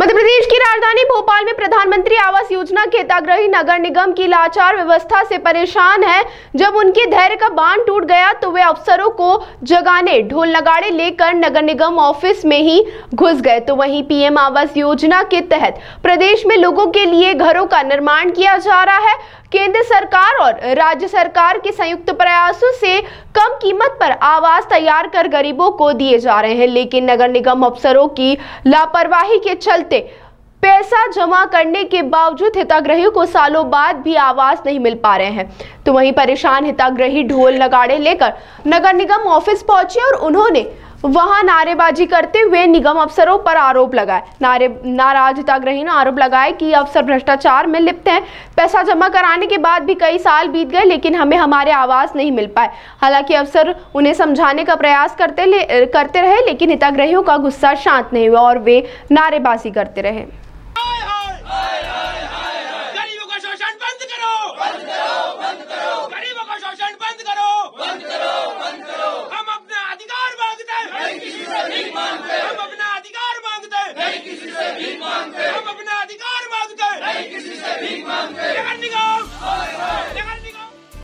मध्य प्रदेश की राजधानी भोपाल में प्रधानमंत्री आवास योजना के हिताग्रही नगर निगम की लाचार व्यवस्था से परेशान है जब उनके धैर्य का बांध टूट गया तो वे अफसरों को जगाने ढोल नगाड़े लेकर नगर निगम ऑफिस में ही घुस गए तो वहीं पीएम आवास योजना के तहत प्रदेश में लोगों के लिए घरों का निर्माण किया जा रहा है केंद्र सरकार और राज्य सरकार के संयुक्त प्रयासों से कम कीमत पर आवास तैयार कर गरीबों को दिए जा रहे हैं लेकिन नगर निगम अफसरों की लापरवाही के चलते पैसा जमा करने के बावजूद हिताग्रहियों को सालों बाद भी आवास नहीं मिल पा रहे हैं तो वहीं परेशान हिताग्रही ढोल नगाड़े लेकर नगर निगम ऑफिस पहुंचे और उन्होंने वहां नारेबाजी करते हुए निगम अफसरों पर आरोप लगाए नारे नाराज हिताग्रही ने आरोप लगाए कि अफसर भ्रष्टाचार में लिप्त हैं पैसा जमा कराने के बाद भी कई साल बीत गए लेकिन हमें हमारे आवास नहीं मिल पाए हालांकि अफसर उन्हें समझाने का प्रयास करते करते रहे लेकिन हिताग्रहियों का गुस्सा शांत नहीं हुआ और वे नारेबाजी करते रहे